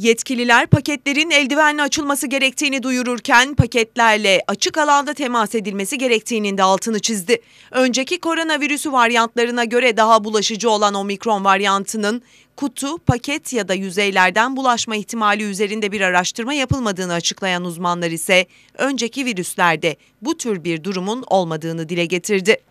Yetkililer paketlerin eldivenle açılması gerektiğini duyururken paketlerle açık alanda temas edilmesi gerektiğinin de altını çizdi. Önceki koronavirüsü varyantlarına göre daha bulaşıcı olan omikron varyantının kutu, paket ya da yüzeylerden bulaşma ihtimali üzerinde bir araştırma yapılmadığını açıklayan uzmanlar ise önceki virüslerde bu tür bir durumun olmadığını dile getirdi.